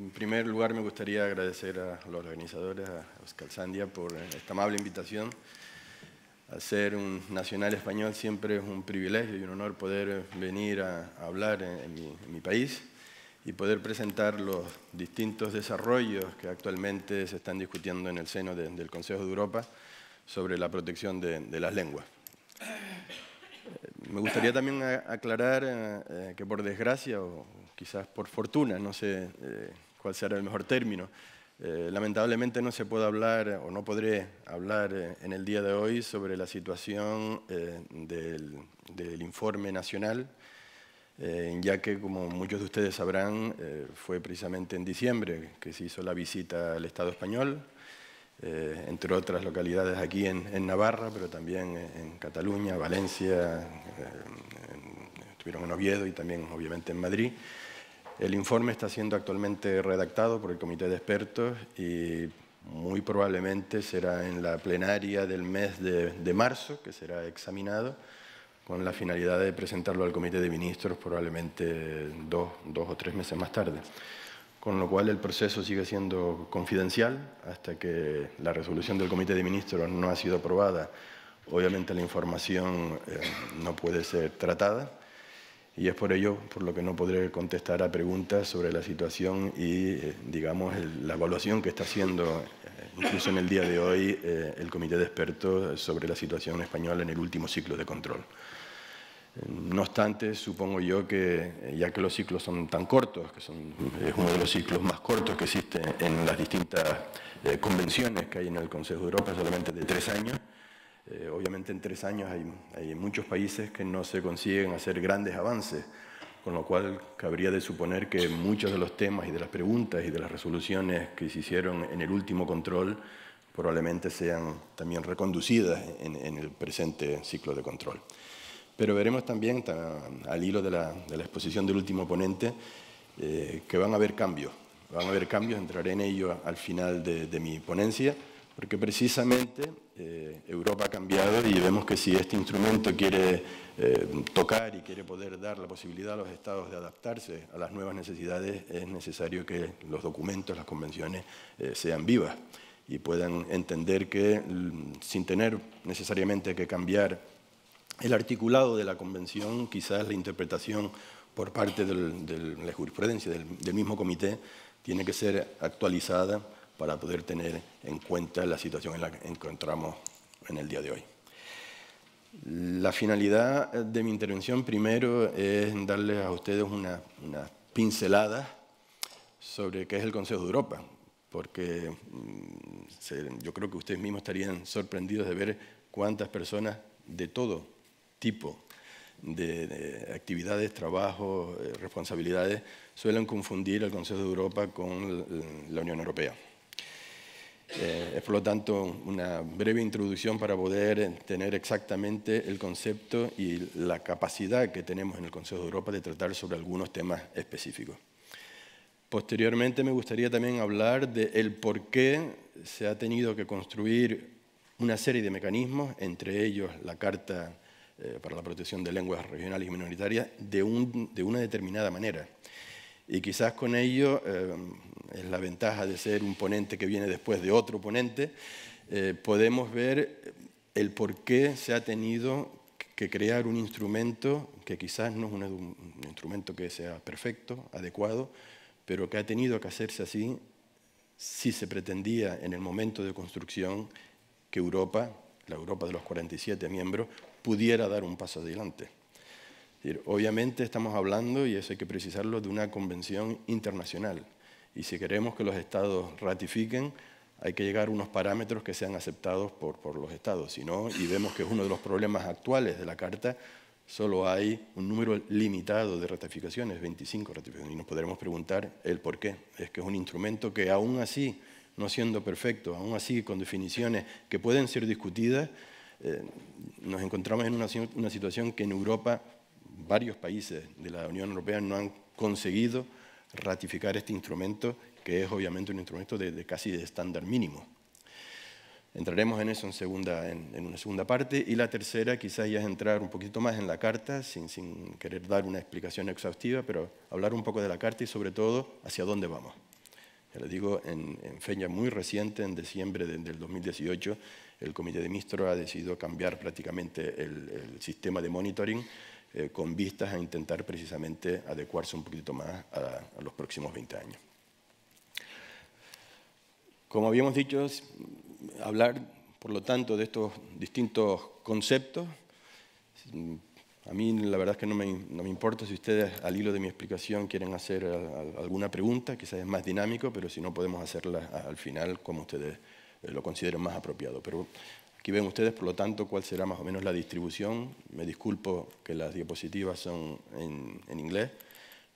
en primer lugar me gustaría agradecer a los organizadores, a Oscar Sandia, por esta amable invitación. ser un nacional español siempre es un privilegio y un honor poder venir a, hablar en, mi, país y poder presentar los distintos desarrollos que actualmente se están discutiendo en el seno del Consejo de Europa sobre la protección de, de las lenguas. Me gustaría también aclarar eh, que por desgracia o quizás por fortuna, no sé, eh, cuál será el mejor término. Eh, lamentablemente no se puede hablar, o no podré hablar eh, en el día de hoy sobre la situación eh, del, informe nacional, ya que, como muchos de ustedes sabrán, fue precisamente en diciembre que se hizo la visita al Estado español, entre otras localidades aquí en, en, Navarra, pero también en Cataluña, Valencia, estuvieron en Oviedo y también, obviamente, en Madrid. El informe está siendo actualmente redactado por el comité de expertos y muy probablemente será en la plenaria del mes de, marzo que será examinado con la finalidad de presentarlo al comité de ministros probablemente dos, o tres meses más tarde. Con lo cual el proceso sigue siendo confidencial hasta que la resolución del comité de ministros no ha sido aprobada. Obviamente la información eh, no puede ser tratada y es por ello por lo que no podré contestar a preguntas sobre la situación y, eh, digamos, la evaluación que está haciendo, eh, incluso en el día de hoy, eh, el Comité de Expertos sobre la situación española en el último ciclo de control. No obstante, supongo yo que, ya que los ciclos son tan cortos, que son, es uno de los ciclos más cortos que existen en las distintas convenciones que hay en el Consejo de Europa, solamente de tres años, eh, obviamente en tres años hay, muchos países que no se consiguen hacer grandes avances, con lo cual cabría de suponer que muchos de los temas y de las preguntas y de las resoluciones que se hicieron en el último control probablemente sean también reconducidas en, el presente ciclo de control. Pero veremos también, al hilo de la, exposición del último ponente, eh, que van a haber cambios. Van a haber cambios, entraré en ello al final de mi ponencia, porque precisamente eh, Europa ha cambiado y vemos que si este instrumento quiere eh, tocar y quiere poder dar la posibilidad a los estados de adaptarse a las nuevas necesidades, es necesario que los documentos, las convenciones, eh, sean vivas y puedan entender que mm, sin tener necesariamente que cambiar el articulado de la convención, quizás la interpretación por parte de la jurisprudencia del mismo comité tiene que ser actualizada para poder tener en cuenta la situación en la que encontramos en el día de hoy. La finalidad de mi intervención primero es darles a ustedes una pincelada sobre qué es el Consejo de Europa, porque mm, yo creo que ustedes mismos estarían sorprendidos de ver cuántas personas de todo tipo de, de actividades, trabajos, eh, responsabilidades, suelen confundir el Consejo de Europa con la Unión Europea. Eh, es por lo tanto una breve introducción para poder tener exactamente el concepto y la capacidad que tenemos en el Consejo de Europa de tratar sobre algunos temas específicos. Posteriormente me gustaría también hablar de por qué se ha tenido que construir una serie de mecanismos, entre ellos la Carta eh, para la Protección de Lenguas Regionales y Minoritarias, de una determinada manera y quizás con ello eh, es la ventaja de ser un ponente que viene después de otro ponente, eh, podemos ver el por qué se ha tenido que crear un instrumento que quizás no es un instrumento que sea perfecto, adecuado, pero que ha tenido que hacerse así si se pretendía en el momento de construcción que Europa, la Europa de los 47 miembros, pudiera dar un paso adelante. Obviamente estamos hablando, y eso hay que precisarlo, de una convención internacional. Y si queremos que los estados ratifiquen, hay que llegar a unos parámetros que sean aceptados por, los estados. Si y vemos que es uno de los problemas actuales de la Carta, solo hay un número limitado de ratificaciones, 25 ratificaciones, y nos podremos preguntar el por qué. Es que es un instrumento que aún así, no siendo perfecto, aún así con definiciones que pueden ser discutidas, eh, nos encontramos en una situación que en Europa varios países de la Unión Europea no han conseguido ratificar este instrumento, que es obviamente un instrumento de, casi de estándar mínimo. Entraremos en eso en, una segunda parte. Y la tercera quizás ya es entrar un poquito más en la carta, sin, querer dar una explicación exhaustiva, pero hablar un poco de la carta y sobre todo hacia dónde vamos. Ya les digo, en, en fecha muy reciente, en diciembre del 2018, el Comité de Ministros ha decidido cambiar prácticamente el sistema de monitoring eh, con vistas a intentar precisamente adecuarse un poquito más a, los próximos 20 años. Como habíamos dicho, hablar, por lo tanto, de estos distintos conceptos, a mí la verdad es que no me, no me, importa si ustedes al hilo de mi explicación quieren hacer eh, alguna pregunta, quizás es más dinámico, pero si no podemos hacerla al final como ustedes eh, lo consideren más apropiado. Pero Aquí ven ustedes, por lo tanto, cuál será más o menos la distribución. Me disculpo que las diapositivas son en, inglés,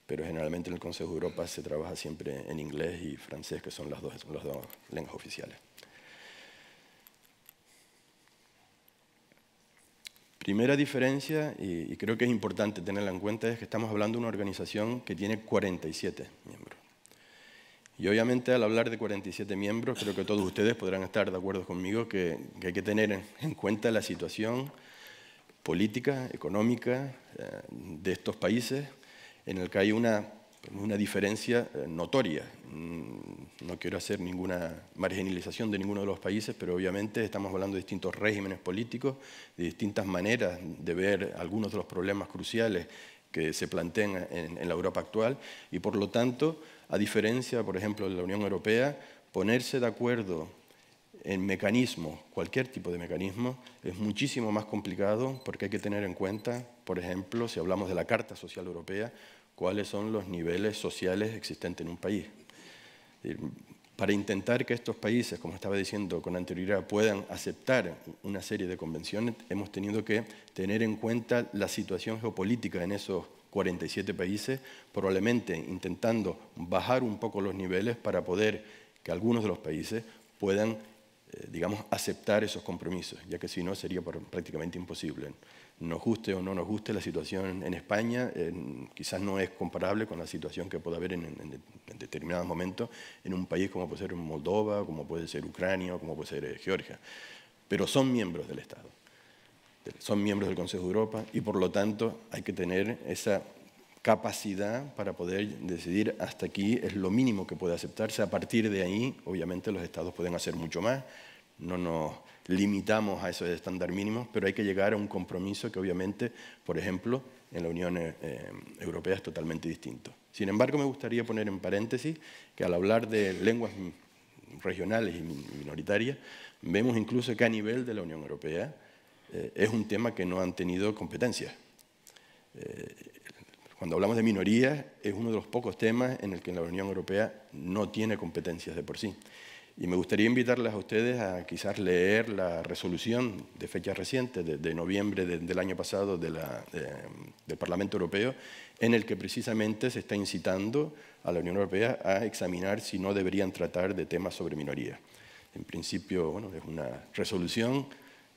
pero generalmente en el Consejo de Europa se trabaja siempre en inglés y francés, que son las dos lenguas oficiales. Primera diferencia, y, creo que es importante tenerla en cuenta, es que estamos hablando de una organización que tiene 47 miembros. Y obviamente al hablar de 47 miembros, creo que todos ustedes podrán estar de acuerdo conmigo que, hay que tener en cuenta la situación política, económica eh, de estos países, en el que hay una, diferencia eh, notoria. Mm, no quiero hacer ninguna marginalización de ninguno de los países, pero obviamente estamos hablando de distintos regímenes políticos, de distintas maneras de ver algunos de los problemas cruciales que se plantean en la Europa actual, y por lo tanto a diferencia, por ejemplo, de la Unión Europea, ponerse de acuerdo en mecanismos, cualquier tipo de mecanismo, es muchísimo más complicado porque hay que tener en cuenta, por ejemplo, si hablamos de la Carta Social Europea, cuáles son los niveles sociales existentes en un país. Para intentar que estos países, como estaba diciendo con anterioridad, puedan aceptar una serie de convenciones, hemos tenido que tener en cuenta la situación geopolítica en esos países 47 países, probablemente intentando bajar un poco los niveles para poder que algunos de los países puedan, eh, digamos, aceptar esos compromisos, ya que si no sería prácticamente imposible. Nos guste o no nos guste, la situación en España eh, quizás no es comparable con la situación que puede haber en, determinados momentos en un país como puede ser Moldova, como puede ser Ucrania como puede ser eh, Georgia, pero son miembros del Estado son miembros del Consejo de Europa y por lo tanto hay que tener esa capacidad para poder decidir hasta aquí es lo mínimo que puede aceptarse. A partir de ahí, obviamente, los estados pueden hacer mucho más. No nos limitamos a esos estándares mínimos, pero hay que llegar a un compromiso que obviamente, por ejemplo, en la Unión eh, Europea es totalmente distinto. Sin embargo, me gustaría poner en paréntesis que al hablar de lenguas regionales y minoritarias, vemos incluso que a nivel de la Unión Europea eh, es un tema que no han tenido competencia. Eh, cuando hablamos de minorías, es uno de los pocos temas en el que la Unión Europea no tiene competencias de por sí. Y me gustaría invitarles a ustedes a quizás leer la resolución de fecha reciente, de, noviembre del año pasado del Parlamento Europeo, en el que precisamente se está incitando a la Unión Europea a examinar si no deberían tratar de temas sobre minorías. En principio, bueno, es una resolución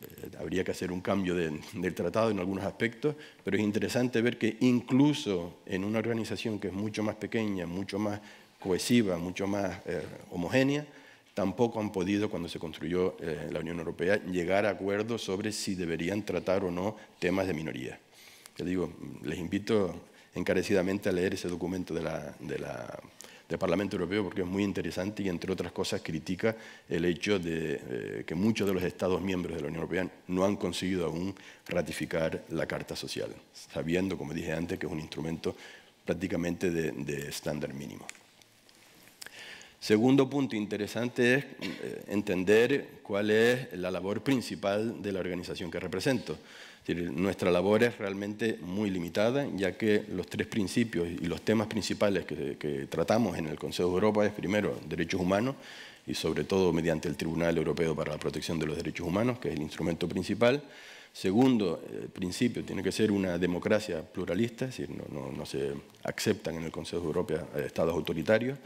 eh, habría que hacer un cambio del tratado en algunos aspectos, pero es interesante ver que incluso en una organización que es mucho más pequeña, mucho más cohesiva, mucho más eh, homogénea, tampoco han podido, cuando se construyó eh, la Unión Europea, llegar a acuerdos sobre si deberían tratar o no temas de minoría. Les digo, les invito encarecidamente a leer ese documento de la del Parlamento Europeo porque es muy interesante y, entre otras cosas, critica el hecho de eh, que muchos de los Estados miembros de la Unión Europea no han conseguido aún ratificar la Carta Social, sabiendo, como dije antes, que es un instrumento prácticamente de estándar mínimo. Segundo punto interesante es eh, entender cuál es la labor principal de la organización que represento nuestra labor es realmente muy limitada, ya que los tres principios y los temas principales que, tratamos en el Consejo de Europa es, primero, derechos humanos, y sobre todo mediante el Tribunal Europeo para la Protección de los Derechos Humanos, que es el instrumento principal. Segundo, el eh, principio tiene que ser una democracia pluralista, es decir, no, no, se aceptan en el Consejo de Europa eh, estados autoritarios.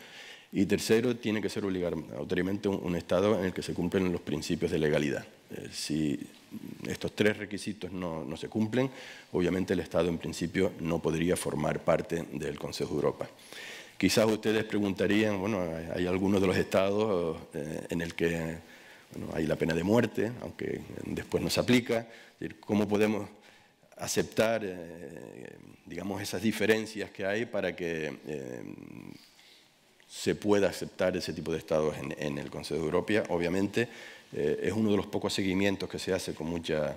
Y tercero, tiene que ser obligatoriamente un, Estado en el que se cumplen los principios de legalidad. Eh, si estos tres requisitos no, se cumplen, obviamente el Estado en principio no podría formar parte del Consejo de Europa. Quizás ustedes preguntarían, bueno, hay algunos de los estados eh, en el que hay la pena de muerte, aunque después no se aplica, ¿cómo podemos aceptar, eh, digamos, esas diferencias que hay para que eh, se pueda aceptar ese tipo de estados en, en el Consejo de Europa? Obviamente, eh, es uno de los pocos seguimientos que se hace con mucha,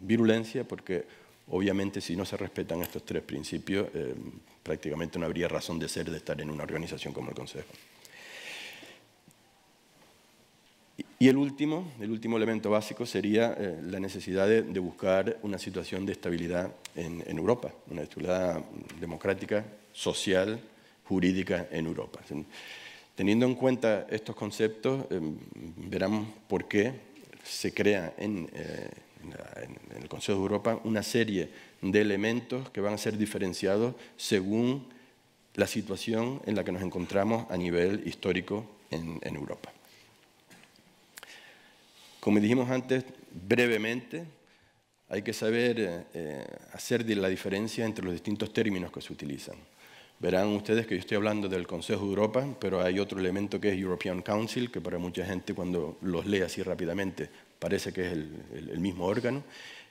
virulencia, porque obviamente si no se respetan estos tres principios, eh, prácticamente no habría razón de ser de estar en una organización como el Consejo. Y el último, elemento básico sería eh, la necesidad de, buscar una situación de estabilidad en, Europa, una estabilidad democrática, social, jurídica en Europa. Teniendo en cuenta estos conceptos, em, veremos verán por qué se crea eh, en, el Consejo de Europa una serie de elementos que van a ser diferenciados según la situación en la que nos encontramos a nivel histórico en, Europa. Como dijimos antes, brevemente, hay que saber eh, eh, hacer la diferencia entre los distintos términos que se utilizan. Verán ustedes que yo estoy hablando del Consejo de Europa, pero hay otro elemento que es European Council, que para mucha gente cuando los lee así rápidamente parece que es el, mismo órgano.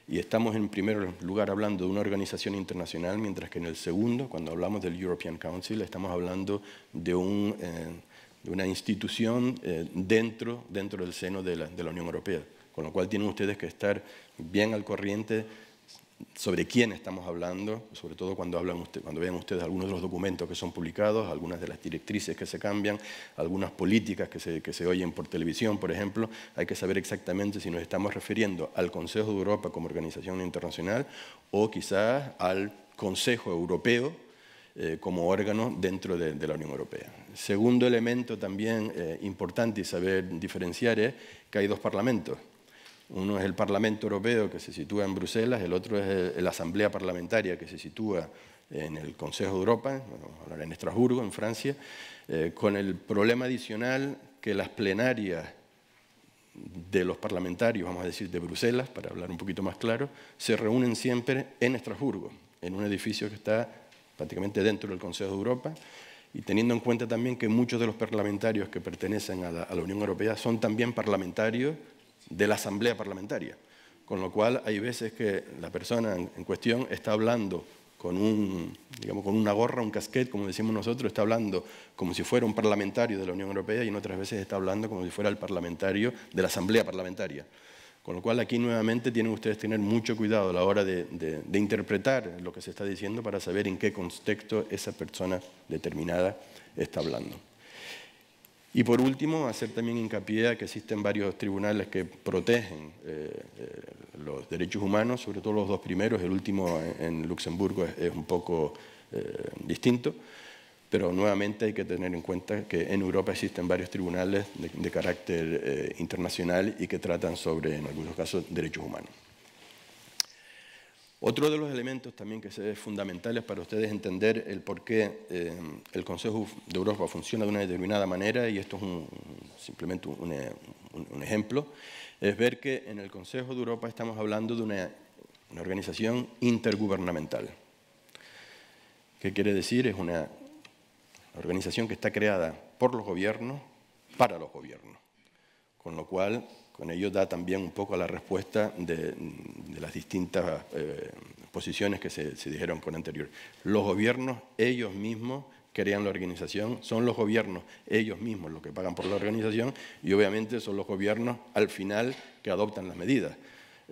Y estamos en primer lugar hablando de una organización internacional, mientras que en el segundo, cuando hablamos del European Council, estamos hablando de, eh, una institución eh, dentro, dentro del seno de la, de la Unión Europea. Con lo cual tienen ustedes que estar bien al corriente sobre quién estamos hablando, sobre todo cuando, hablan cuando vean ustedes algunos de los documentos que son publicados, algunas de las directrices que se cambian, algunas políticas que se, oyen por televisión, por ejemplo, hay que saber exactamente si nos estamos refiriendo al Consejo de Europa como organización internacional o quizás al Consejo Europeo, eh, como órgano dentro de, la Unión Europea. Segundo elemento también eh, importante y saber diferenciar es que hay dos parlamentos. Uno es el Parlamento Europeo, que se sitúa en Bruselas, el otro es eh, la Asamblea Parlamentaria, que se sitúa en el Consejo de Europa, en Estrasburgo, en Francia, eh, con el problema adicional que las plenarias de los parlamentarios, vamos a decir, de Bruselas, para hablar un poquito más claro, se reúnen siempre en Estrasburgo, en un edificio que está prácticamente dentro del Consejo de Europa, y teniendo en cuenta también que muchos de los parlamentarios que pertenecen a la Unión Europea son también parlamentarios de la asamblea parlamentaria. Con lo cual hay veces que la persona en cuestión está hablando con, una gorra, un casquete, como decimos nosotros, está hablando como si fuera un parlamentario de la Unión Europea y en otras veces está hablando como si fuera el parlamentario de la Asamblea Parlamentaria. Con lo cual aquí nuevamente tienen ustedes tener mucho cuidado a la hora de interpretar lo que se está diciendo para saber en qué contexto esa persona determinada está hablando. Y por último, hacer también hincapié a que existen varios tribunales que protegen eh, eh, los derechos humanos, sobre todo los dos primeros, el último en, Luxemburgo es, un poco eh, distinto, pero nuevamente hay que tener en cuenta que en Europa existen varios tribunales de, carácter internacional y que tratan sobre, en algunos casos, derechos humanos. Otro de los elementos también que es fundamentales para ustedes entender el por qué eh, el Consejo de Europa funciona de una determinada manera, y esto es simplemente un, ejemplo, es ver que en el Consejo de Europa estamos hablando de una, una organización intergubernamental. ¿Qué quiere decir? Es una organización que está creada por los gobiernos, para los gobiernos. Con lo cual, con ello da también un poco la respuesta de, las distintas eh, posiciones que se, dijeron con anterior. Los gobiernos, ellos mismos, crean la organización, son los gobiernos ellos mismos los que pagan por la organización y obviamente son los gobiernos al final que adoptan las medidas.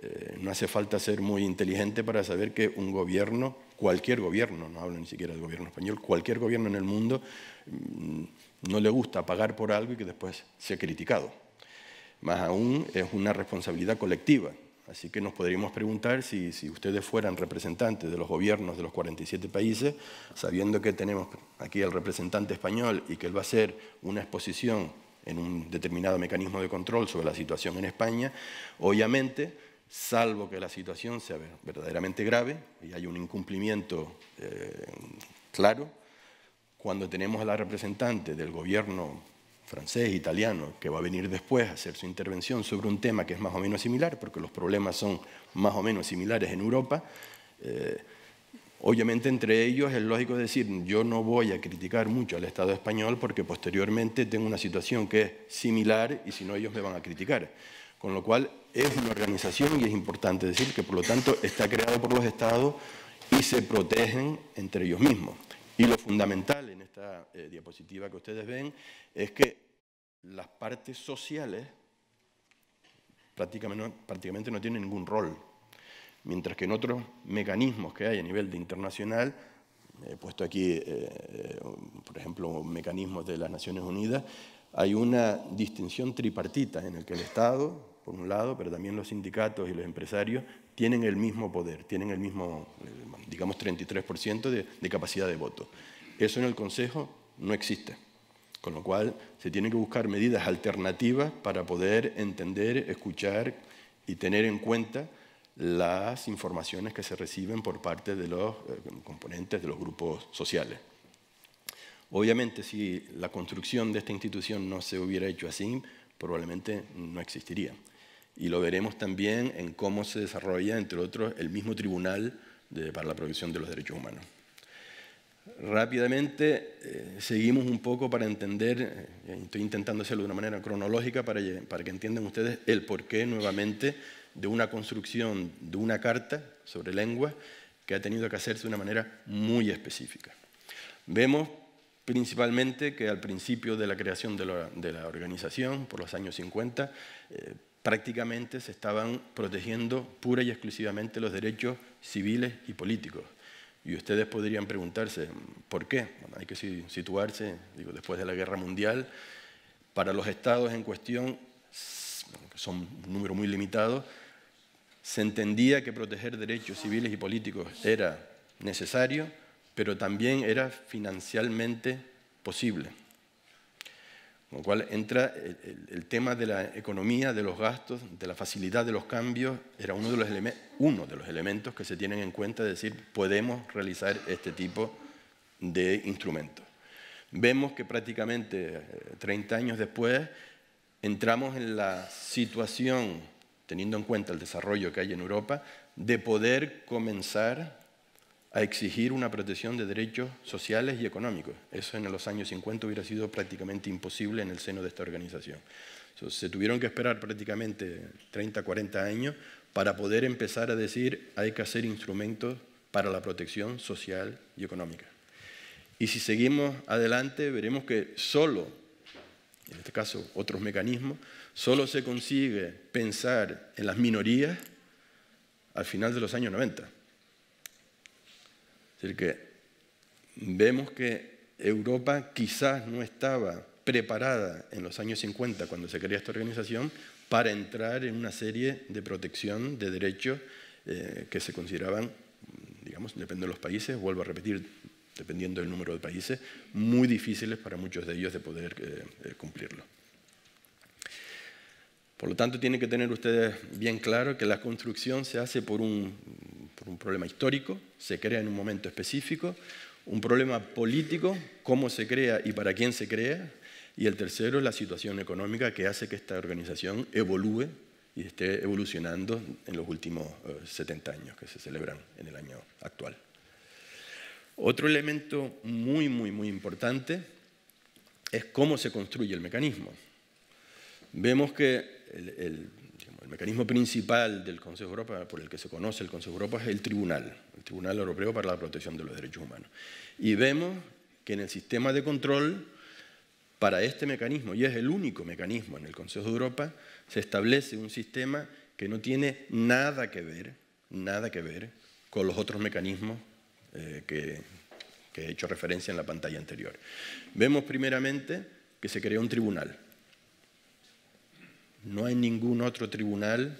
Eh, no hace falta ser muy inteligente para saber que un gobierno, cualquier gobierno, no hablo ni siquiera del gobierno español, cualquier gobierno en el mundo mm, no le gusta pagar por algo y que después sea criticado. Más aún es una responsabilidad colectiva. Así que nos podríamos preguntar si, ustedes fueran representantes de los gobiernos de los 47 países, sabiendo que tenemos aquí al representante español y que él va a hacer una exposición en un determinado mecanismo de control sobre la situación en España, obviamente, salvo que la situación sea verdaderamente grave y haya un incumplimiento eh, claro, cuando tenemos a la representante del gobierno francés, italiano, que va a venir después a hacer su intervención sobre un tema que es más o menos similar, porque los problemas son más o menos similares en Europa, eh, obviamente entre ellos es lógico decir, yo no voy a criticar mucho al Estado español porque posteriormente tengo una situación que es similar y si no ellos me van a criticar. Con lo cual es una organización y es importante decir que por lo tanto está creado por los Estados y se protegen entre ellos mismos. Y lo fundamental en esta eh, diapositiva que ustedes ven, es que las partes sociales prácticamente no, tienen ningún rol, mientras que en otros mecanismos que hay a nivel de internacional, he puesto aquí, eh, eh, por ejemplo, mecanismos de las Naciones Unidas, hay una distinción tripartita en el que el Estado, por un lado, pero también los sindicatos y los empresarios tienen el mismo poder, tienen el mismo, digamos, 33% de, capacidad de voto. Eso en el Consejo no existe. Con lo cual se tienen que buscar medidas alternativas para poder entender, escuchar y tener en cuenta las informaciones que se reciben por parte de los eh, componentes de los grupos sociales. Obviamente, si la construcción de esta institución no se hubiera hecho así, probablemente no existiría. Y lo veremos también en cómo se desarrolla, entre otros, el mismo Tribunal para la Protección de los Derechos Humanos. Rápidamente eh, seguimos un poco para entender, eh, estoy intentando hacerlo de una manera cronológica para, que entiendan ustedes el porqué nuevamente de una construcción de una carta sobre lengua que ha tenido que hacerse de una manera muy específica. Vemos principalmente que al principio de la creación de la, organización, por los años 50, eh, prácticamente se estaban protegiendo pura y exclusivamente los derechos civiles y políticos. Y ustedes podrían preguntarse, ¿por qué? hay que situarse, digo, después de la Guerra Mundial, para los estados en cuestión, que son un número muy limitado, se entendía que proteger derechos civiles y políticos era necesario, pero también era financieramente posible. Con lo cual entra el, tema de la economía, de los gastos, de la facilidad de los cambios, era uno de los, uno de los elementos que se tienen en cuenta, es decir, podemos realizar este tipo de instrumentos. Vemos que prácticamente 30 eh, años después entramos en la situación, teniendo en cuenta el desarrollo que hay en Europa, de poder comenzar a exigir una protección de derechos sociales y económicos. Eso en los años 50 hubiera sido prácticamente imposible en el seno de esta organización. se tuvieron que esperar prácticamente 30, 40 años para poder empezar a decir hay que hacer instrumentos para la protección social y económica. Y si seguimos adelante, veremos que solo, en este caso otros mecanismos, solo se consigue pensar en las minorías al final de los años 90 decir, que vemos que Europa quizás no estaba preparada en los años 50, cuando se creó esta organización, para entrar en una serie de protección de derechos eh, que se consideraban, digamos, depende de los países, vuelvo a repetir, dependiendo del número de países, muy difíciles para muchos de ellos de poder eh, eh, cumplirlo. Por lo tanto, tienen que tener ustedes bien claro que la construcción se hace por un un problema histórico, se crea en un momento específico, un problema político, cómo se crea y para quién se crea, y el tercero la situación económica que hace que esta organización evolúe y esté evolucionando en los últimos 70 eh, años que se celebran en el año actual. Otro elemento muy, muy, muy importante es cómo se construye el mecanismo. Vemos que el, el mecanismo principal del Consejo de Europa, por el que se conoce el Consejo de Europa, es el Tribunal, el Tribunal Europeo para la Protección de los Derechos Humanos. Y vemos que en el sistema de control para este mecanismo, y es el único mecanismo en el Consejo de Europa, se establece un sistema que no tiene nada que ver, nada que ver con los otros mecanismos eh, que, he hecho referencia en la pantalla anterior. Vemos primeramente que se crea un tribunal, no hay ningún otro tribunal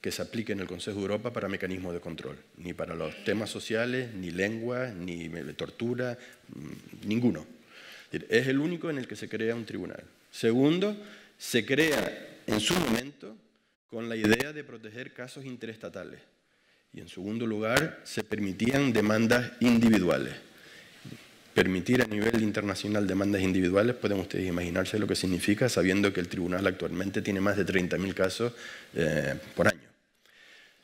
que se aplique en el Consejo de Europa para mecanismos de control, ni para los temas sociales, ni lengua, ni tortura, mm, ninguno. Es el único en el que se crea un tribunal. Segundo, se crea en su momento con la idea de proteger casos interestatales. Y en segundo lugar, se permitían demandas individuales permitir a nivel internacional demandas individuales, pueden ustedes imaginarse lo que significa, sabiendo que el tribunal actualmente tiene más de 30.000 casos eh, por año.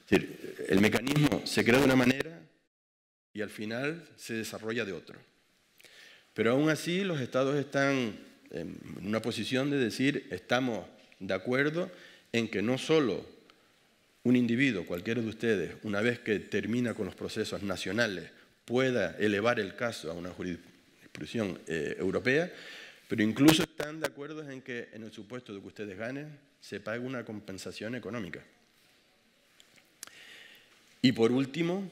decir, el mecanismo se crea de una manera y al final se desarrolla de otro. Pero aún así los estados están eh, en una posición de decir, estamos de acuerdo en que no solo un individuo, cualquiera de ustedes, una vez que termina con los procesos nacionales, pueda elevar el caso a una jurisdicción eh, europea, pero incluso están de acuerdo en que en el supuesto de que ustedes ganen, se pague una compensación económica. Y por último,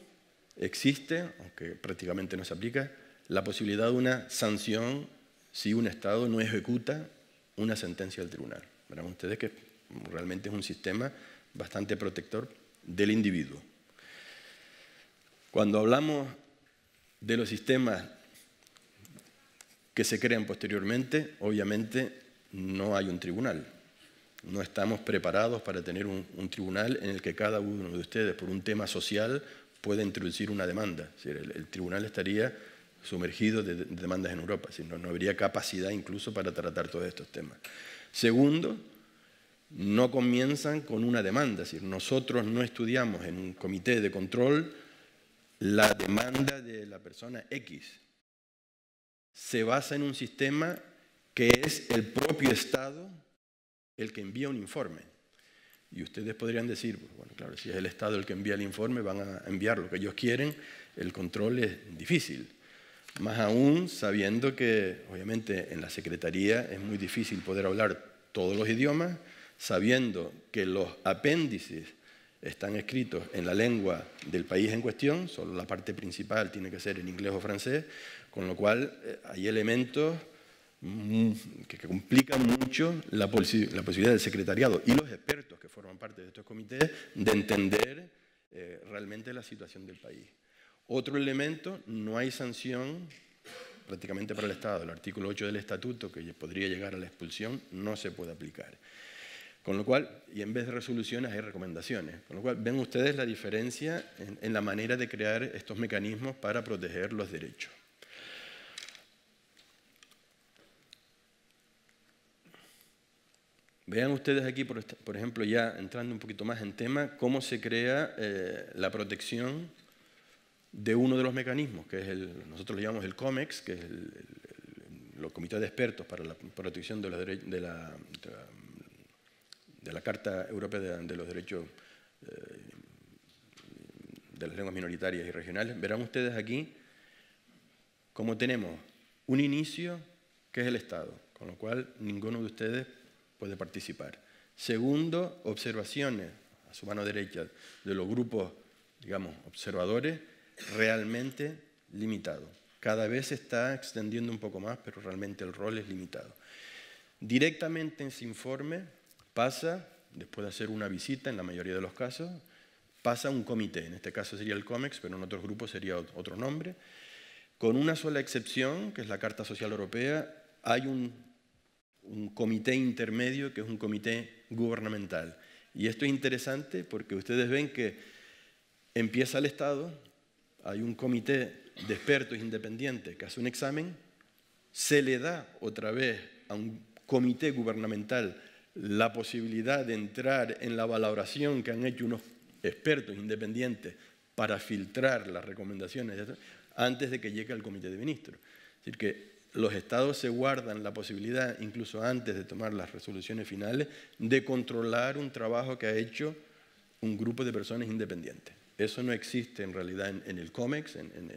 existe, aunque prácticamente no se aplica, la posibilidad de una sanción si un Estado no ejecuta una sentencia del tribunal. Verán ustedes que realmente es un sistema bastante protector del individuo. Cuando hablamos de los sistemas que se crean posteriormente, obviamente no hay un tribunal. No estamos preparados para tener un, tribunal en el que cada uno de ustedes, por un tema social, pueda introducir una demanda. el, tribunal estaría sumergido de, demandas en Europa, no, habría capacidad incluso para tratar todos estos temas. Segundo, no comienzan con una demanda, es decir, nosotros no estudiamos en un comité de control la demanda de la persona X se basa en un sistema que es el propio Estado el que envía un informe. Y ustedes podrían decir, pues bueno, claro, si es el Estado el que envía el informe, van a enviar lo que ellos quieren, el control es difícil. Más aún sabiendo que, obviamente, en la Secretaría es muy difícil poder hablar todos los idiomas, sabiendo que los apéndices están escritos en la lengua del país en cuestión, solo la parte principal tiene que ser en inglés o francés, con lo cual eh, hay elementos mm, que, complican mucho la, posibilidad del secretariado y los expertos que forman parte de estos comités de entender eh, realmente la situación del país. Otro elemento, no hay sanción prácticamente para el Estado. El artículo 8 del estatuto, que podría llegar a la expulsión, no se puede aplicar. Con lo cual, y en vez de resoluciones hay recomendaciones. Con lo cual, ven ustedes la diferencia en, la manera de crear estos mecanismos para proteger los derechos. Vean ustedes aquí, por, ejemplo, ya entrando un poquito más en tema, cómo se crea eh, la protección de uno de los mecanismos, que es el, nosotros lo llamamos el COMEX, que es el, Comité de expertos para la protección de, los Derechos de, la, de la Carta Europea de, los Derechos eh, de las Lenguas Minoritarias y Regionales, verán ustedes aquí cómo tenemos un inicio que es el Estado, con lo cual ninguno de ustedes puede participar. Segundo, observaciones a su mano derecha de los grupos, digamos, observadores, realmente limitado. Cada vez se está extendiendo un poco más, pero realmente el rol es limitado. Directamente en ese informe Pasa, después de hacer una visita en la mayoría de los casos, pasa un comité, en este caso sería el COMEX, pero en otros grupos sería otro nombre, con una sola excepción, que es la Carta Social Europea, hay un, un comité intermedio que es un comité gubernamental. Y esto es interesante porque ustedes ven que empieza el Estado, hay un comité de expertos independientes que hace un examen, se le da otra vez a un comité gubernamental la posibilidad de entrar en la valoración que han hecho unos expertos independientes para filtrar las recomendaciones antes de que llegue al comité de ministros. Es decir, que los estados se guardan la posibilidad, incluso antes de tomar las resoluciones finales, de controlar un trabajo que ha hecho un grupo de personas independientes. Eso no existe en realidad en, el COMEX, en,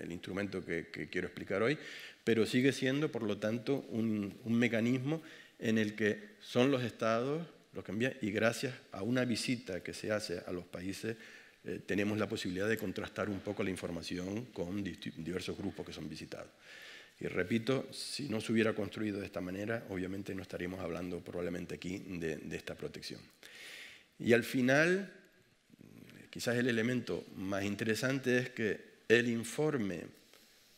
el instrumento que, quiero explicar hoy, pero sigue siendo, por lo tanto, un, un mecanismo en el que son los estados los que envían y gracias a una visita que se hace a los países eh, tenemos la posibilidad de contrastar un poco la información con diversos grupos que son visitados. Y repito, si no se hubiera construido de esta manera, obviamente no estaríamos hablando probablemente aquí de, de esta protección. Y al final, quizás el elemento más interesante es que el informe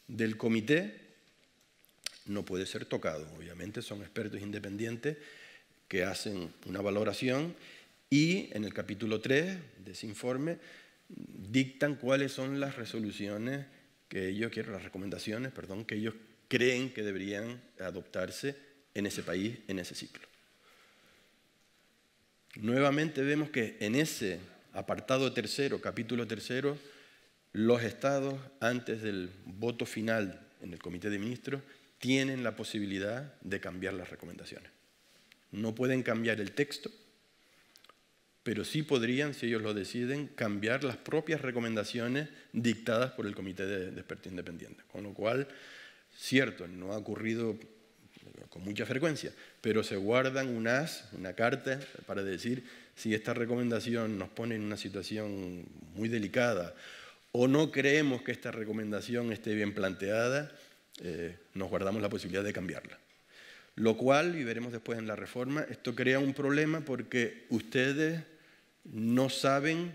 del comité no puede ser tocado. Obviamente son expertos independientes que hacen una valoración y en el capítulo 3 de ese informe dictan cuáles son las resoluciones que ellos quieren, las recomendaciones, perdón, que ellos creen que deberían adoptarse en ese país, en ese ciclo. Nuevamente vemos que en ese apartado tercero, capítulo tercero, los estados, antes del voto final en el Comité de Ministros, tienen la posibilidad de cambiar las recomendaciones. No pueden cambiar el texto, pero sí podrían, si ellos lo deciden, cambiar las propias recomendaciones dictadas por el Comité de Expertos Independiente. Con lo cual, cierto, no ha ocurrido con mucha frecuencia, pero se guardan un una carta, para decir si esta recomendación nos pone en una situación muy delicada o no creemos que esta recomendación esté bien planteada, eh, nos guardamos la posibilidad de cambiarla. Lo cual, y veremos después en la reforma, esto crea un problema porque ustedes no saben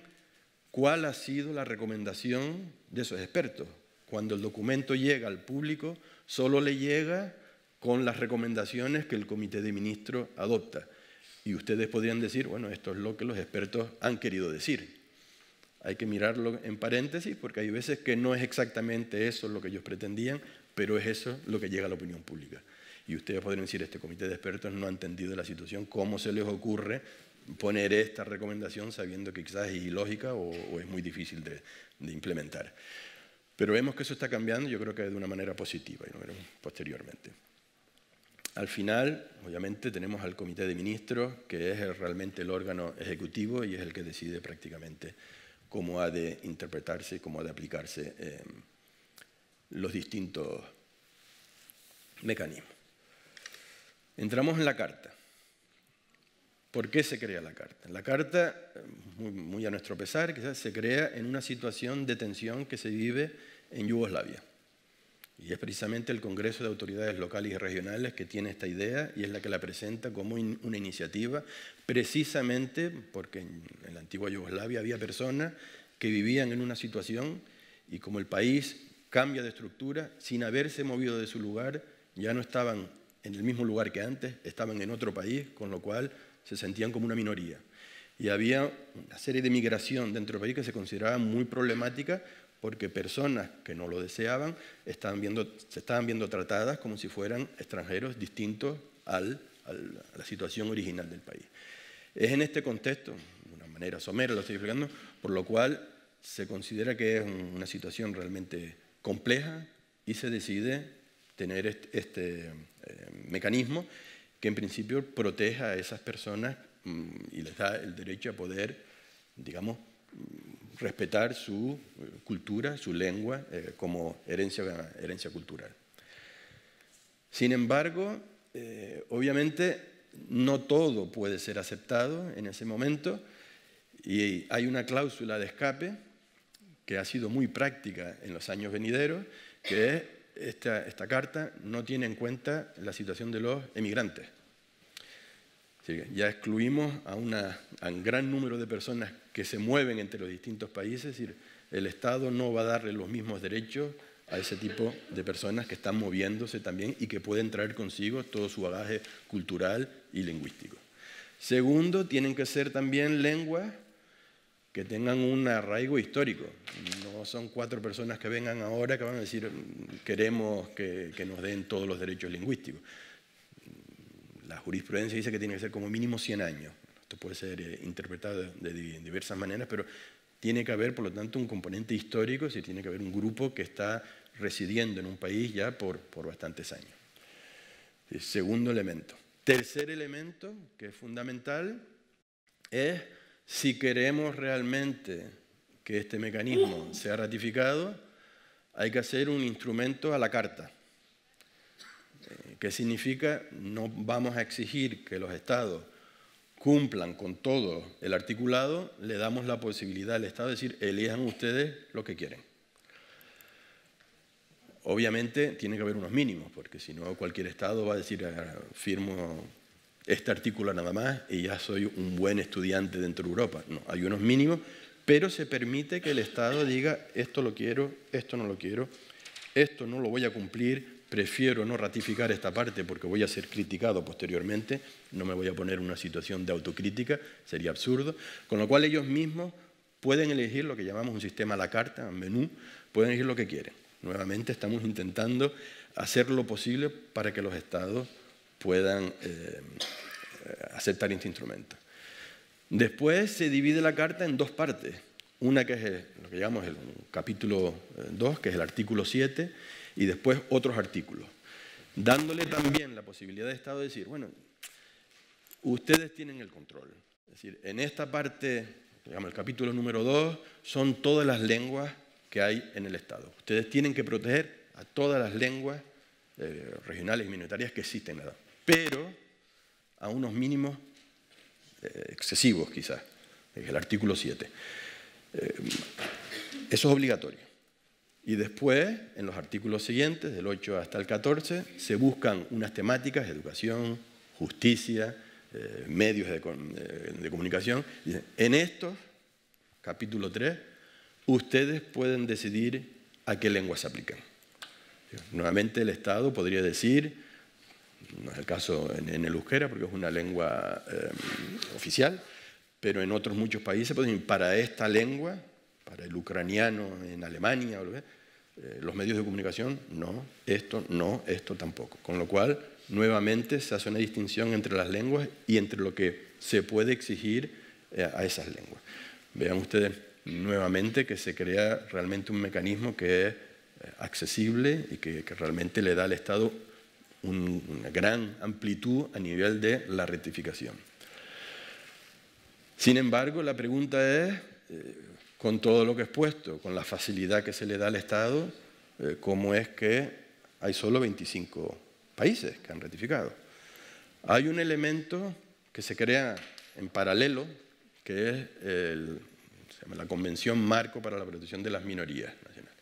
cuál ha sido la recomendación de esos expertos. Cuando el documento llega al público, solo le llega con las recomendaciones que el Comité de Ministros adopta. Y ustedes podrían decir, bueno, esto es lo que los expertos han querido decir. Hay que mirarlo en paréntesis porque hay veces que no es exactamente eso lo que ellos pretendían, pero es eso lo que llega a la opinión pública. Y ustedes podrían decir, este comité de expertos no ha entendido la situación, ¿cómo se les ocurre poner esta recomendación sabiendo que quizás es ilógica o, es muy difícil de, implementar? Pero vemos que eso está cambiando, yo creo que de una manera positiva, y lo veremos posteriormente. Al final, obviamente, tenemos al Comité de Ministros, que es realmente el órgano ejecutivo y es el que decide prácticamente cómo ha de interpretarse cómo ha de aplicarse eh, los distintos mecanismos. Entramos en la carta. ¿Por qué se crea la carta? La carta, muy, a nuestro pesar, quizás se crea en una situación de tensión que se vive en Yugoslavia. Y es precisamente el Congreso de Autoridades Locales y Regionales que tiene esta idea y es la que la presenta como una iniciativa, precisamente porque en la antigua Yugoslavia había personas que vivían en una situación y como el país cambia de estructura, sin haberse movido de su lugar, ya no estaban en el mismo lugar que antes, estaban en otro país, con lo cual se sentían como una minoría. Y había una serie de migración dentro del país que se consideraba muy problemática porque personas que no lo deseaban estaban viendo, se estaban viendo tratadas como si fueran extranjeros distintos al, a la situación original del país. Es en este contexto, de una manera somera lo estoy explicando, por lo cual se considera que es una situación realmente compleja y se decide tener este, eh, mecanismo que en principio proteja a esas personas mm, y les da el derecho a poder, digamos, mm, respetar su eh, cultura, su lengua eh, como herencia, herencia cultural. Sin embargo, obviamente no todo puede ser aceptado en ese momento y hay una cláusula de escape que ha sido muy práctica en los años venideros, que esta, carta no tiene en cuenta la situación de los emigrantes. ya excluimos a, un gran número de personas que se mueven entre los distintos países, es decir, el Estado no va a darle los mismos derechos a ese tipo de personas que están moviéndose también y que pueden traer consigo todo su bagaje cultural y lingüístico. Segundo, tienen que ser también lenguas que tengan un arraigo histórico. No son cuatro personas que vengan ahora que van a decir queremos que, nos den todos los derechos lingüísticos. La jurisprudencia dice que tiene que ser como mínimo 100 años. Esto puede ser eh, interpretado de diversas maneras, pero tiene que haber, por lo tanto, un componente histórico, si tiene que haber un grupo que está residiendo en un país ya por, por bastantes años. Eh, segundo elemento. Tercer elemento, que es fundamental, es si queremos realmente que este mecanismo sea ratificado, hay que hacer un instrumento a la carta, eh, ¿Qué significa no vamos a exigir que los estados cumplan con todo el articulado, le damos la posibilidad al Estado de decir, elijan ustedes lo que quieren. Obviamente tiene que haber unos mínimos, porque si no cualquier Estado va a decir, ah, firmo este artículo nada más y ya soy un buen estudiante dentro de Europa. No, hay unos mínimos, pero se permite que el Estado diga esto lo quiero, esto no lo quiero, esto no lo voy a cumplir, prefiero no ratificar esta parte porque voy a ser criticado posteriormente, no me voy a poner en una situación de autocrítica, sería absurdo, con lo cual ellos mismos pueden elegir lo que llamamos un sistema a la carta, un menú, pueden elegir lo que quieren. Nuevamente estamos intentando hacer lo posible para que los estados puedan eh, aceptar este instrumento. Después se divide la carta en dos partes. Una que es lo que llamamos el capítulo 2, eh, que es el artículo 7, y después otros artículos. Dándole también la posibilidad de Estado de decir, bueno, ustedes tienen el control. Es decir, en esta parte, digamos, el capítulo número 2, son todas las lenguas que hay en el Estado. Ustedes tienen que proteger a todas las lenguas eh, regionales y minoritarias que existen en pero a unos mínimos eh, excesivos quizás, es el artículo 7. Eh, eso es obligatorio. Y después, en los artículos siguientes, del 8 hasta el 14, se buscan unas temáticas, educación, justicia, eh, medios de, comunicación. en estos, capítulo 3, ustedes pueden decidir a qué lenguas se aplican. Nuevamente el Estado podría decir, no es el caso en, el euskera porque es una lengua eh, oficial, pero en otros muchos países, para esta lengua, para el ucraniano en Alemania, eh, los medios de comunicación, no, esto no, esto tampoco. Con lo cual, nuevamente se hace una distinción entre las lenguas y entre lo que se puede exigir eh, a esas lenguas. Vean ustedes nuevamente que se crea realmente un mecanismo que es accesible y que realmente le da al Estado una gran amplitud a nivel de la rectificación. Sin embargo, la pregunta es, eh, con todo lo que he expuesto, con la facilidad que se le da al Estado, eh, ¿cómo es que hay solo 25 países que han ratificado? Hay un elemento que se crea en paralelo, que es la Convención Marco para la Protección de las Minorías Nacionales.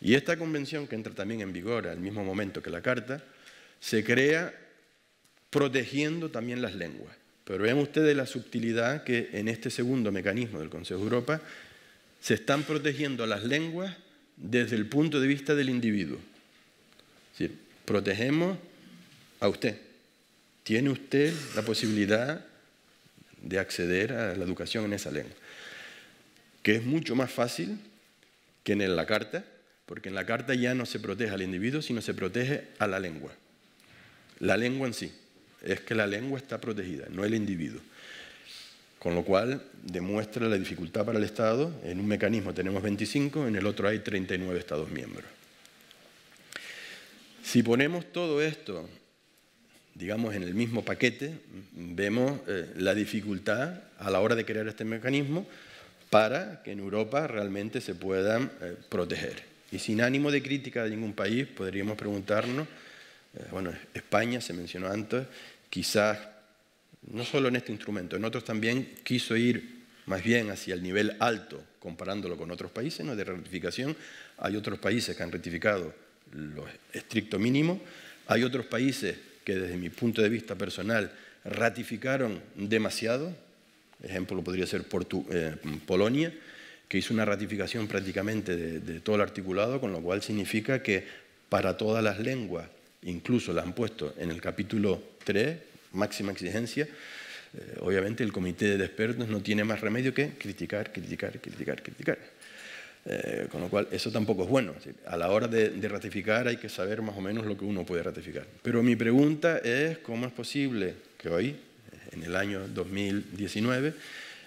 Y esta convención, que entra también en vigor al mismo momento que la Carta, se crea protegiendo también las lenguas. Pero vean ustedes la subtilidad que en este segundo mecanismo del Consejo de Europa se están protegiendo las lenguas desde el punto de vista del individuo. Es decir, protegemos a usted. Tiene usted la posibilidad de acceder a la educación en esa lengua, que es mucho más fácil que en la carta, porque en la carta ya no se protege al individuo, sino se protege a la lengua. La lengua en sí. Es que la lengua está protegida, no el individuo. Con lo cual demuestra la dificultad para el Estado. En un mecanismo tenemos 25, en el otro hay 39 Estados miembros. Si ponemos todo esto, digamos, en el mismo paquete, vemos eh, la dificultad a la hora de crear este mecanismo para que en Europa realmente se puedan eh, proteger. Y sin ánimo de crítica de ningún país, podríamos preguntarnos eh, bueno, España se mencionó antes, quizás no solo en este instrumento, en otros también quiso ir más bien hacia el nivel alto, comparándolo con otros países ¿no? de ratificación. Hay otros países que han ratificado lo estricto mínimo, hay otros países que desde mi punto de vista personal ratificaron demasiado, ejemplo podría ser eh, Polonia, que hizo una ratificación prácticamente de todo el articulado, con lo cual significa que para todas las lenguas incluso las han puesto en el capítulo 3, máxima exigencia, eh, obviamente el comité de expertos no tiene más remedio que criticar, criticar, criticar, criticar. Eh, con lo cual, eso tampoco es bueno. A la hora de, ratificar hay que saber más o menos lo que uno puede ratificar. Pero mi pregunta es, ¿cómo es posible que hoy, eh, en el año 2019,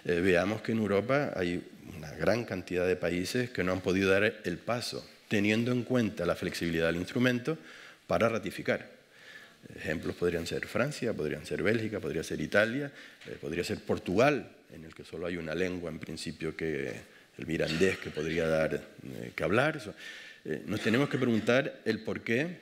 veamos que en Europa hay una gran cantidad de países que no han podido dar el paso, teniendo en cuenta la flexibilidad del instrumento, para ratificar. Ejemplos podrían ser Francia, podrían ser Bélgica, podría ser Italia, eh, podría ser Portugal, en el que solo hay una lengua en principio que el mirandés que podría dar eh, que hablar. Eh, nos tenemos que preguntar el porqué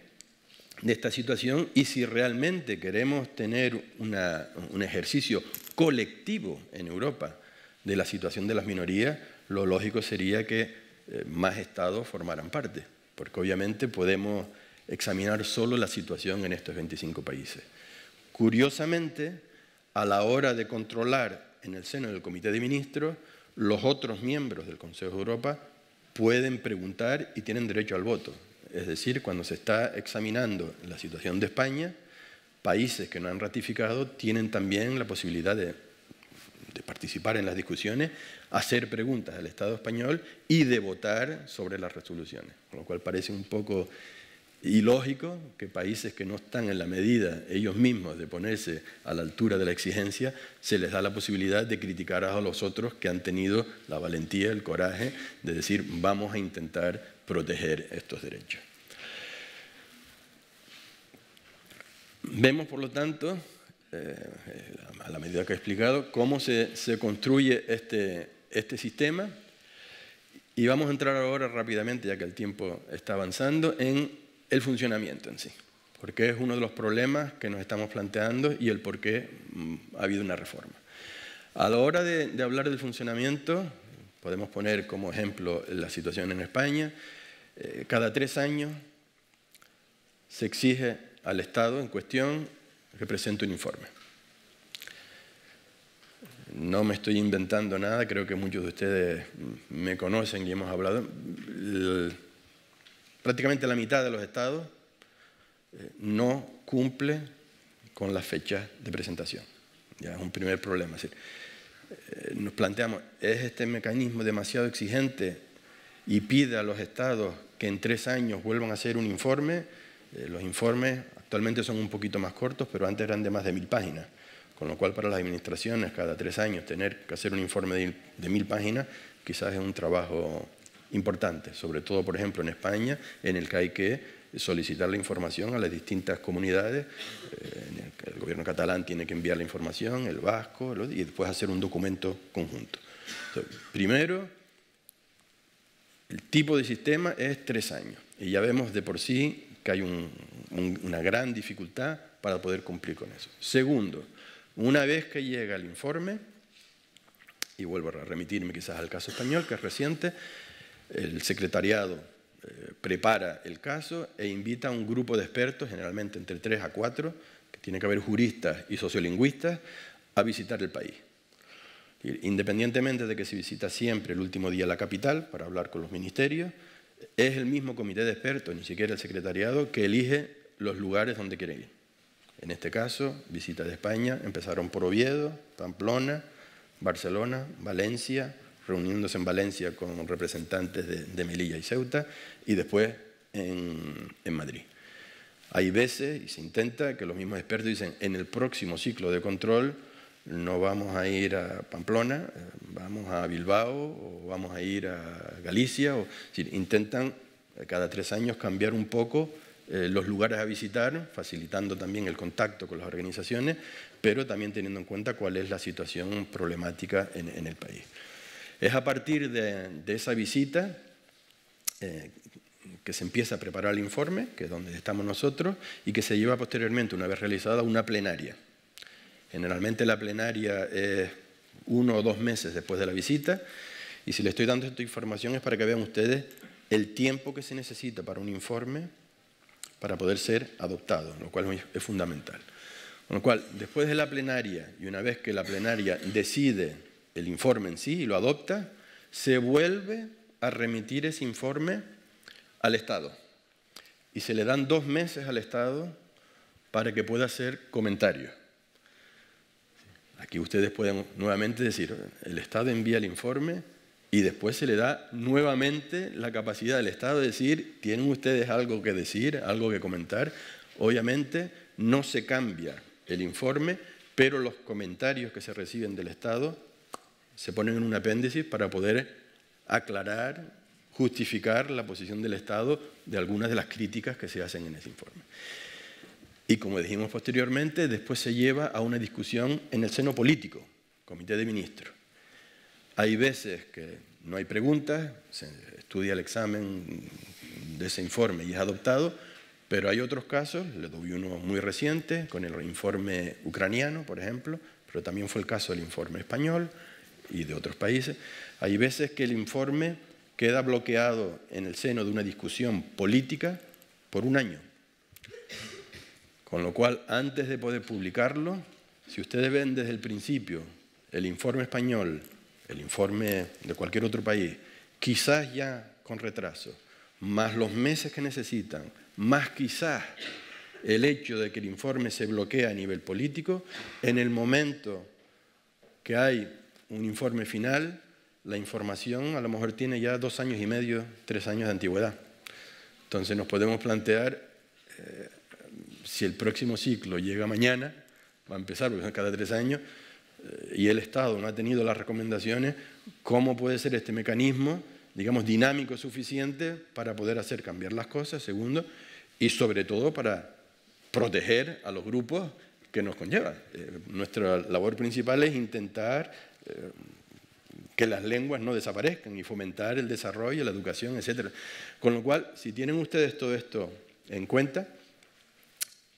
de esta situación y si realmente queremos tener un ejercicio colectivo en Europa de la situación de las minorías, lo lógico sería que más estados formaran parte, porque obviamente podemos examinar solo la situación en estos 25 países. Curiosamente, a la hora de controlar en el seno del Comité de Ministros, los otros miembros del Consejo de Europa pueden preguntar y tienen derecho al voto. Es decir, cuando se está examinando la situación de España, países que no han ratificado tienen también la posibilidad de, participar en las discusiones, hacer preguntas al Estado español y de votar sobre las resoluciones. Con lo cual parece un poco y lógico que países que no están en la medida ellos mismos de ponerse a la altura de la exigencia, se les da la posibilidad de criticar a los otros que han tenido la valentía, el coraje de decir vamos a intentar proteger estos derechos. Vemos, por lo tanto, eh, a la medida que he explicado, cómo se, construye este, este sistema. Y vamos a entrar ahora rápidamente, ya que el tiempo está avanzando, en el funcionamiento en sí, porque es uno de los problemas que nos estamos planteando y el por qué mm, ha habido una reforma. A la hora de, hablar del funcionamiento, podemos poner como ejemplo la situación en España. Eh, cada tres años se exige al Estado en cuestión que presente un informe. No me estoy inventando nada, creo que muchos de ustedes mm, me conocen y hemos hablado prácticamente la mitad de los estados, eh, no cumple con las fechas de presentación. Ya es un primer problema. Eh, nos planteamos, ¿es este mecanismo demasiado exigente y pide a los estados que en tres años vuelvan a hacer un informe? Eh, los informes actualmente son un poquito más cortos, pero antes eran de más de mil páginas. Con lo cual, para las administraciones, cada tres años tener que hacer un informe de mil páginas quizás es un trabajo importantes, sobre todo, por ejemplo, en España, en el que hay que solicitar la información a las distintas comunidades. Eh, el gobierno catalán tiene que enviar la información, el vasco, y después hacer un documento conjunto. primero, el tipo de sistema es tres años. Y ya vemos de por sí que hay una gran dificultad para poder cumplir con eso. Segundo, una vez que llega el informe, y vuelvo a remitirme quizás al caso español, que es reciente, el secretariado eh, prepara el caso e invita a un grupo de expertos, generalmente entre tres a cuatro, que tiene que haber juristas y sociolingüistas, a visitar el país. Independientemente de que se visita siempre el último día la capital para hablar con los ministerios, es el mismo comité de expertos, ni siquiera el secretariado, que elige los lugares donde quiere ir. En este caso, visitas de España empezaron por Oviedo, Pamplona, Barcelona, Valencia, reuniéndose en Valencia con representantes de, Melilla y Ceuta y después en, Madrid. Hay veces, y se intenta, que los mismos expertos dicen, en el próximo ciclo de control no vamos a ir a Pamplona, eh, vamos a Bilbao o vamos a ir a Galicia. O, intentan eh, cada tres años cambiar un poco eh, los lugares a visitar, facilitando también el contacto con las organizaciones, pero también teniendo en cuenta cuál es la situación problemática en el país. Es a partir de, esa visita eh, que se empieza a preparar el informe, que es donde estamos nosotros, y que se lleva posteriormente, una vez realizada, una plenaria. Generalmente la plenaria es uno o dos meses después de la visita, y si le estoy dando esta información es para que vean ustedes el tiempo que se necesita para un informe para poder ser adoptado, lo cual es fundamental. Con lo cual, después de la plenaria, y una vez que la plenaria decide el informe en sí y lo adopta, se vuelve a remitir ese informe al Estado. Y se le dan dos meses al Estado para que pueda hacer comentarios. Aquí ustedes pueden nuevamente decir, el Estado envía el informe y después se le da nuevamente la capacidad del Estado de decir, ¿tienen ustedes algo que decir, algo que comentar? Obviamente no se cambia el informe, pero los comentarios que se reciben del Estado se ponen en un apéndice para poder aclarar, justificar la posición del Estado de algunas de las críticas que se hacen en ese informe. Y como dijimos posteriormente, después se lleva a una discusión en el seno político, comité de ministros. Hay veces que no hay preguntas, se estudia el examen de ese informe y es adoptado, pero hay otros casos, le doy uno muy reciente, con el informe ucraniano, por ejemplo, pero también fue el caso del informe español, y de otros países, hay veces que el informe queda bloqueado en el seno de una discusión política por un año. Con lo cual, antes de poder publicarlo, si ustedes ven desde el principio el informe español, el informe de cualquier otro país, quizás ya con retraso, más los meses que necesitan, más quizás el hecho de que el informe se bloquea a nivel político, en el momento que hay un informe final, la información a lo mejor tiene ya dos años y medio, tres años de antigüedad. Entonces nos podemos plantear eh, si el próximo ciclo llega mañana, va a empezar porque son cada tres años, eh, y el Estado no ha tenido las recomendaciones, ¿cómo puede ser este mecanismo, digamos, dinámico suficiente para poder hacer cambiar las cosas, segundo, y sobre todo para proteger a los grupos que nos conllevan? Eh, nuestra labor principal es intentar eh, que las lenguas no desaparezcan y fomentar el desarrollo, la educación, etc. Con lo cual, si tienen ustedes todo esto en cuenta,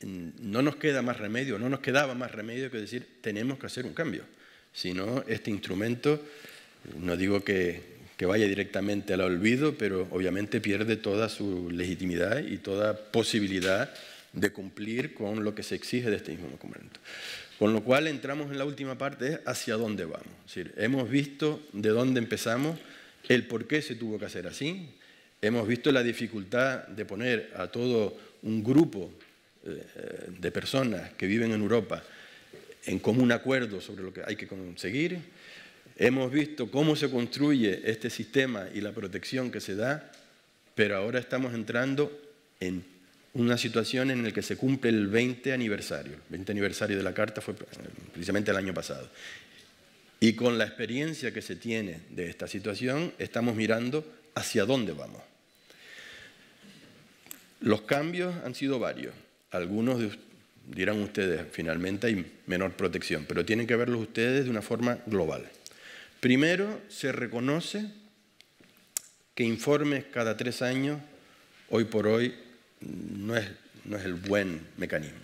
no nos queda más remedio, no nos quedaba más remedio que decir, tenemos que hacer un cambio. Si no, este instrumento, no digo que, que vaya directamente al olvido, pero obviamente pierde toda su legitimidad y toda posibilidad de cumplir con lo que se exige de este mismo documento. Con lo cual entramos en la última parte, es hacia dónde vamos. Es decir, hemos visto de dónde empezamos, el por qué se tuvo que hacer así, hemos visto la dificultad de poner a todo un grupo eh, eh, de personas que viven en Europa en común acuerdo sobre lo que hay que conseguir, hemos visto cómo se construye este sistema y la protección que se da, pero ahora estamos entrando en una situación en la que se cumple el 20 aniversario. El 20 aniversario de la Carta fue eh, precisamente el año pasado. Y con la experiencia que se tiene de esta situación, estamos mirando hacia dónde vamos. Los cambios han sido varios. Algunos dirán ustedes, finalmente hay menor protección, pero tienen que verlos ustedes de una forma global. Primero, se reconoce que informes cada tres años, hoy por hoy, no es, no es el buen mecanismo.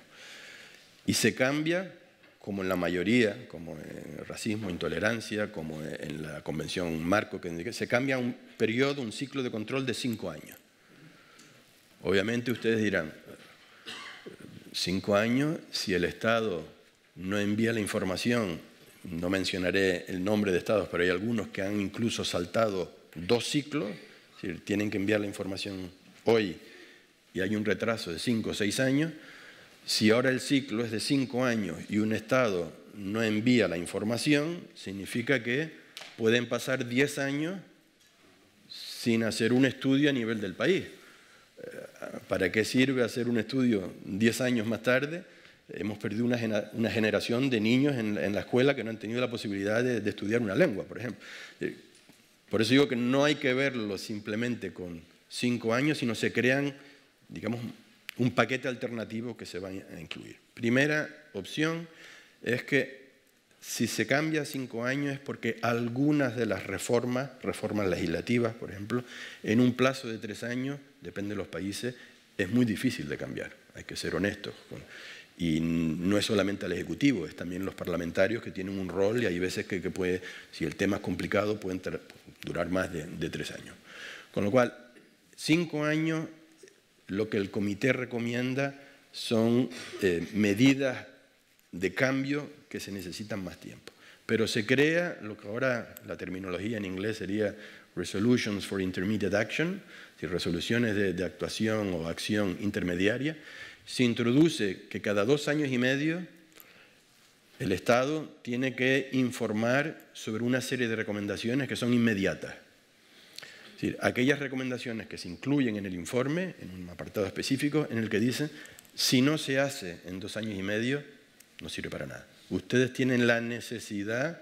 Y se cambia como en la mayoría, como en racismo, intolerancia, como en la convención marco, que se cambia un periodo, un ciclo de control de cinco años. Obviamente ustedes dirán, cinco años, si el Estado no envía la información, no mencionaré el nombre de Estados, pero hay algunos que han incluso saltado dos ciclos, tienen que enviar la información hoy y hay un retraso de 5 o 6 años, si ahora el ciclo es de 5 años y un Estado no envía la información, significa que pueden pasar 10 años sin hacer un estudio a nivel del país. Eh, ¿Para qué sirve hacer un estudio 10 años más tarde? Hemos perdido una, generación de niños en, la escuela que no han tenido la posibilidad de, estudiar una lengua, por ejemplo. Eh, por eso digo que no hay que verlo simplemente con 5 años, sino se crean digamos, un paquete alternativo que se va a incluir. Primera opción es que si se cambia cinco años es porque algunas de las reformas, reformas legislativas, por ejemplo, en un plazo de tres años, depende de los países, es muy difícil de cambiar, hay que ser honestos. Y no es solamente al Ejecutivo, es también los parlamentarios que tienen un rol y hay veces que, puede, si el tema es complicado, pueden durar más de tres años. Con lo cual, cinco años lo que el comité recomienda son eh, medidas de cambio que se necesitan más tiempo. Pero se crea lo que ahora la terminología en inglés sería Resolutions for Intermediate Action, resoluciones de, de actuación o acción intermediaria, se introduce que cada dos años y medio el Estado tiene que informar sobre una serie de recomendaciones que son inmediatas es decir, aquellas recomendaciones que se incluyen en el informe, en un apartado específico, en el que dice, si no se hace en dos años y medio, no sirve para nada. Ustedes tienen la necesidad,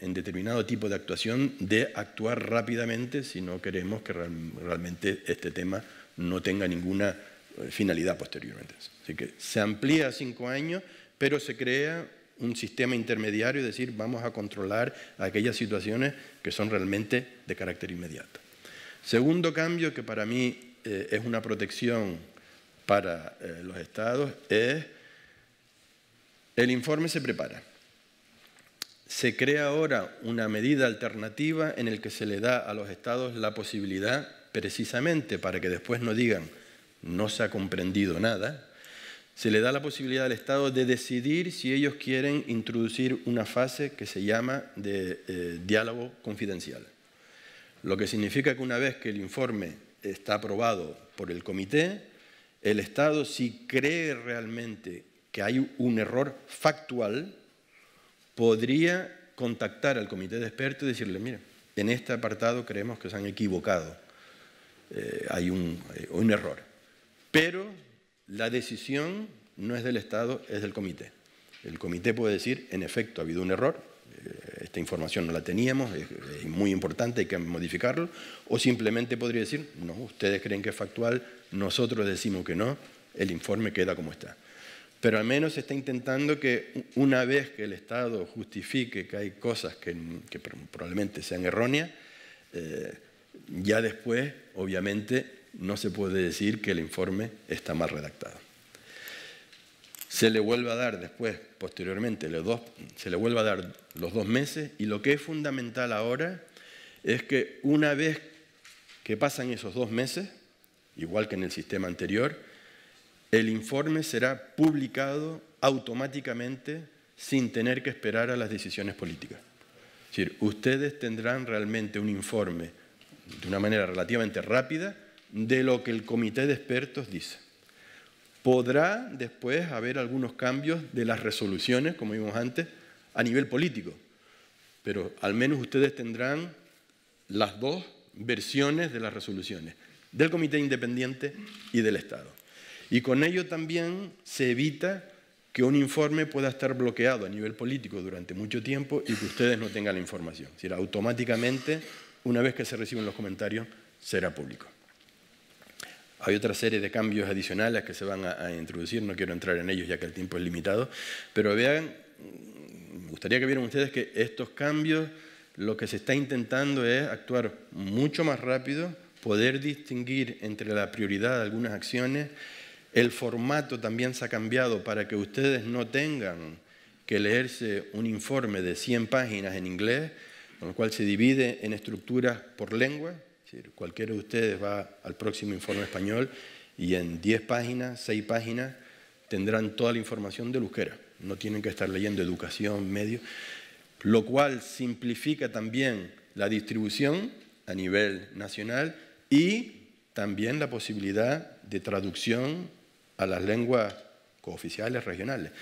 en determinado tipo de actuación, de actuar rápidamente si no queremos que realmente este tema no tenga ninguna eh, finalidad posteriormente. Así que se amplía a cinco años, pero se crea un sistema intermediario y decir vamos a controlar aquellas situaciones que son realmente de carácter inmediato. Segundo cambio que para mí eh, es una protección para eh, los estados es el informe se prepara. Se crea ahora una medida alternativa en el que se le da a los estados la posibilidad precisamente para que después no digan no se ha comprendido nada, se le da la posibilidad al Estado de decidir si ellos quieren introducir una fase que se llama de eh, diálogo confidencial. Lo que significa que una vez que el informe está aprobado por el comité, el Estado si cree realmente que hay un error factual, podría contactar al comité de expertos y decirle, mira, en este apartado creemos que se han equivocado, eh, hay, un, hay eh, un error. Pero la decisión no es del Estado, es del comité. El comité puede decir, en efecto, ha habido un error, eh, esta información no la teníamos, es, muy importante, hay que modificarlo, o simplemente podría decir, no, ustedes creen que es factual, nosotros decimos que no, el informe queda como está. Pero al menos está intentando que una vez que el Estado justifique que hay cosas que, probablemente sean erróneas, eh, ya después, obviamente, no se puede decir que el informe está mal redactado. Se le vuelve a dar después, posteriormente, los dos, se le vuelve a dar los dos meses y lo que es fundamental ahora es que una vez que pasan esos dos meses, igual que en el sistema anterior, el informe será publicado automáticamente sin tener que esperar a las decisiones políticas. Es decir, ustedes tendrán realmente un informe de una manera relativamente rápida de lo que el comité de expertos dice. Podrá después haber algunos cambios de las resoluciones, como vimos antes, a nivel político, pero al menos ustedes tendrán las dos versiones de las resoluciones, del Comité Independiente y del Estado. Y con ello también se evita que un informe pueda estar bloqueado a nivel político durante mucho tiempo y que ustedes no tengan la información. Es decir, automáticamente, una vez que se reciben los comentarios, será público. Hay otra serie de cambios adicionales que se van a, introducir, no quiero entrar en ellos ya que el tiempo es limitado, pero vean, me gustaría que vieran ustedes que estos cambios lo que se está intentando es actuar mucho más rápido, poder distinguir entre la prioridad de algunas acciones. El formato también se ha cambiado para que ustedes no tengan que leerse un informe de 100 páginas en inglés, con lo cual se divide en estructuras por lengua, cualquiera de ustedes va al próximo informe español y en 10 páginas, 6 páginas, tendrán toda la información de Euskera. No tienen que estar leyendo educación, medios, lo cual simplifica también la distribución a nivel nacional y también la posibilidad de traducción a las lenguas cooficiales regionales.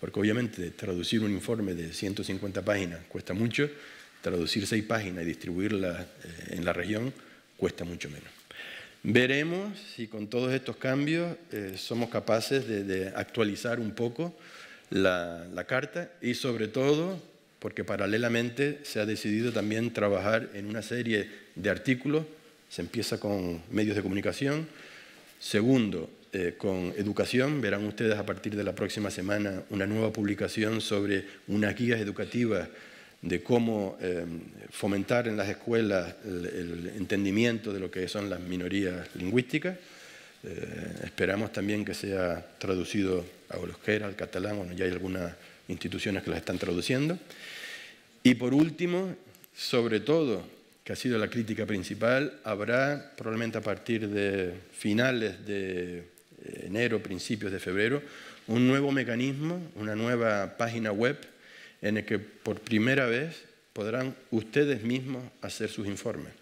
Porque obviamente traducir un informe de 150 páginas cuesta mucho, traducir seis páginas y distribuirla eh, en la región cuesta mucho menos. Veremos si con todos estos cambios eh, somos capaces de, actualizar un poco la, carta y sobre todo porque paralelamente se ha decidido también trabajar en una serie de artículos. Se empieza con medios de comunicación, segundo, eh, con educación. Verán ustedes a partir de la próxima semana una nueva publicación sobre unas guías educativas de cómo em, fomentar en las escuelas el, entendimiento de lo que son las minorías lingüísticas. Eh, esperamos también que sea traducido a euskera, al catalán, bueno, ya hay algunas instituciones que las están traduciendo. Y por último, sobre todo, que ha sido la crítica principal, habrá probablemente a partir de finales de enero, principios de febrero, un nuevo mecanismo, una nueva página web en el que por primera vez podrán ustedes mismos hacer sus informes.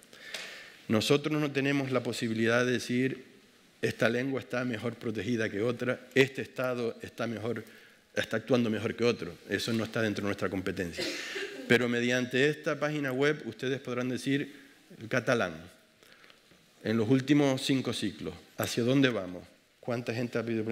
Nosotros no tenemos la posibilidad de decir, esta lengua está mejor protegida que otra, este Estado está, mejor, está actuando mejor que otro. Eso no está dentro de nuestra competencia. Pero mediante esta página web ustedes podrán decir, el catalán, en los últimos cinco ciclos, ¿hacia dónde vamos? ¿Cuánta gente ha pedido?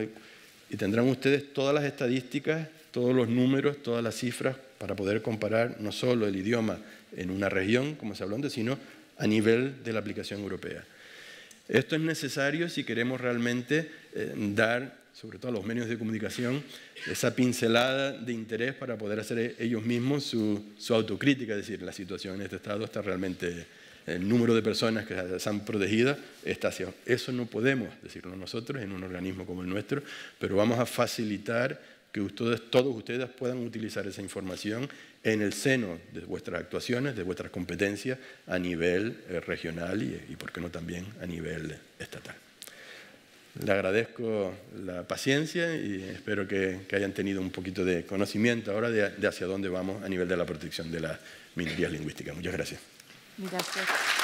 Y tendrán ustedes todas las estadísticas todos los números, todas las cifras, para poder comparar no solo el idioma en una región, como se habló antes, sino a nivel de la aplicación europea. Esto es necesario si queremos realmente eh, dar, sobre todo a los medios de comunicación, esa pincelada de interés para poder hacer ellos mismos su, autocrítica, es decir, la situación en este estado está realmente, el número de personas que han protegido está hacia... Eso no podemos decirlo nosotros en un organismo como el nuestro, pero vamos a facilitar que ustedes, todos ustedes puedan utilizar esa información en el seno de vuestras actuaciones, de vuestras competencias a nivel eh, regional y, y por qué no, también a nivel estatal. Le agradezco la paciencia y espero que, hayan tenido un poquito de conocimiento ahora de, hacia dónde vamos a nivel de la protección de las minorías lingüísticas. Muchas gracias. Gracias.